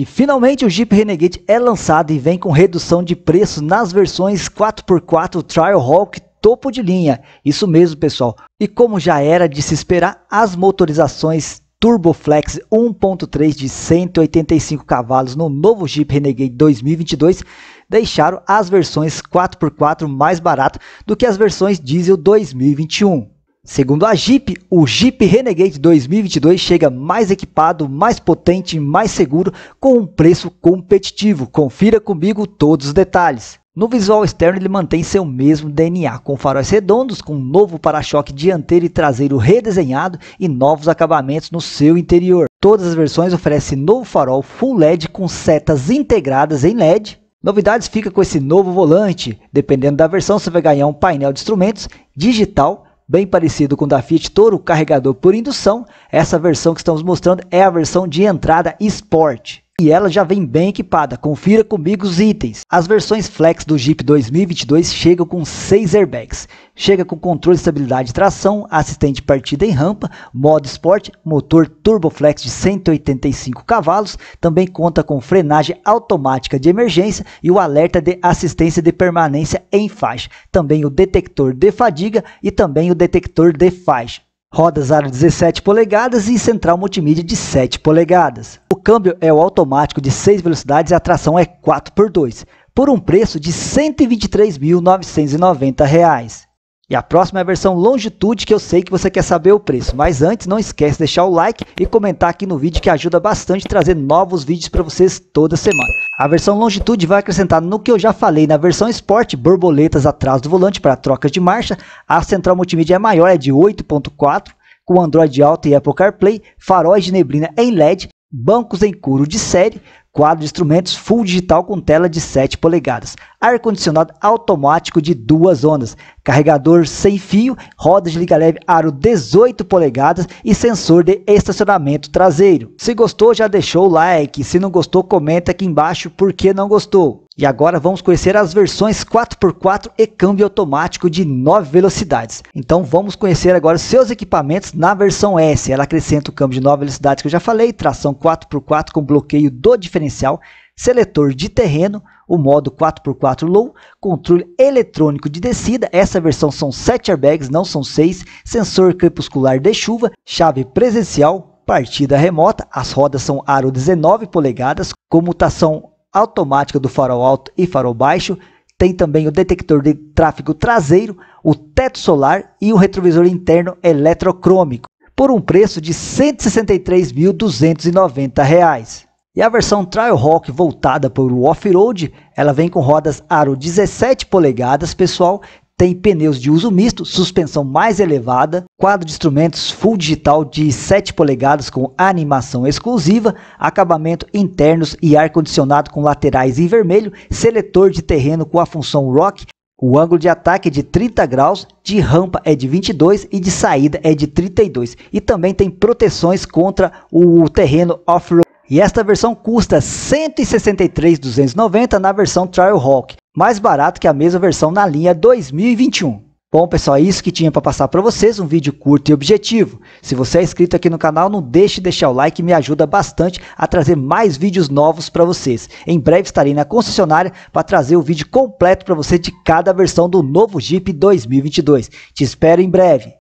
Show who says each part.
Speaker 1: E finalmente o Jeep Renegade é lançado e vem com redução de preço nas versões 4x4 Trailhawk topo de linha. Isso mesmo, pessoal. E como já era de se esperar, as motorizações Turboflex 1.3 de 185 cavalos no novo Jeep Renegade 2022 deixaram as versões 4x4 mais baratas do que as versões diesel 2021. Segundo a Jeep, o Jeep Renegade 2022 chega mais equipado, mais potente, mais seguro, com um preço competitivo. Confira comigo todos os detalhes. No visual externo ele mantém seu mesmo DNA, com faróis redondos, com um novo para-choque dianteiro e traseiro redesenhado e novos acabamentos no seu interior. Todas as versões oferecem novo farol full LED com setas integradas em LED. Novidades fica com esse novo volante, dependendo da versão você vai ganhar um painel de instrumentos digital bem parecido com o da Fiat Toro, carregador por indução. Essa versão que estamos mostrando é a versão de entrada Sport e ela já vem bem equipada. Confira comigo os itens. As versões Flex do Jeep 2022 chegam com 6 airbags. Chega com controle de estabilidade e tração, assistente de partida em rampa, modo esporte, motor turboflex de 185 cavalos, também conta com frenagem automática de emergência e o alerta de assistência de permanência em faixa, também o detector de fadiga e também o detector de faixa. Rodas aro 17 polegadas e central multimídia de 7 polegadas câmbio é o automático de 6 velocidades e a tração é 4x2, por um preço de R$ 123.990. E a próxima é a versão longitude que eu sei que você quer saber o preço, mas antes não esquece de deixar o like e comentar aqui no vídeo que ajuda bastante a trazer novos vídeos para vocês toda semana. A versão longitude vai acrescentar no que eu já falei na versão Sport, borboletas atrás do volante para trocas de marcha, a central multimídia é maior, é de 8.4, com Android Auto e Apple CarPlay, faróis de neblina em LED bancos em couro de série, quadro de instrumentos full digital com tela de 7 polegadas, ar-condicionado automático de duas zonas, carregador sem fio, rodas de liga leve aro 18 polegadas e sensor de estacionamento traseiro. Se gostou, já deixou o like. Se não gostou, comenta aqui embaixo por que não gostou. E agora vamos conhecer as versões 4x4 e câmbio automático de 9 velocidades. Então vamos conhecer agora seus equipamentos na versão S. Ela acrescenta o câmbio de 9 velocidades que eu já falei, tração 4x4 com bloqueio do diferencial, seletor de terreno, o modo 4x4 low, controle eletrônico de descida, essa versão são 7 airbags, não são 6, sensor crepuscular de chuva, chave presencial, partida remota, as rodas são aro 19 polegadas, comutação automática do farol alto e farol baixo, tem também o detector de tráfego traseiro, o teto solar e o retrovisor interno eletrocrômico, por um preço de R$ 163.290. E a versão Trail Rock voltada para o off-road, ela vem com rodas aro 17 polegadas, pessoal, tem pneus de uso misto, suspensão mais elevada, quadro de instrumentos full digital de 7 polegadas com animação exclusiva, acabamento internos e ar-condicionado com laterais em vermelho, seletor de terreno com a função rock, o ângulo de ataque é de 30 graus, de rampa é de 22 e de saída é de 32. E também tem proteções contra o terreno off-road. E esta versão custa R$ 163,290 na versão Trailhawk, mais barato que a mesma versão na linha 2021. Bom pessoal, é isso que tinha para passar para vocês, um vídeo curto e objetivo. Se você é inscrito aqui no canal, não deixe de deixar o like, me ajuda bastante a trazer mais vídeos novos para vocês. Em breve estarei na concessionária para trazer o vídeo completo para você de cada versão do novo Jeep 2022. Te espero em breve.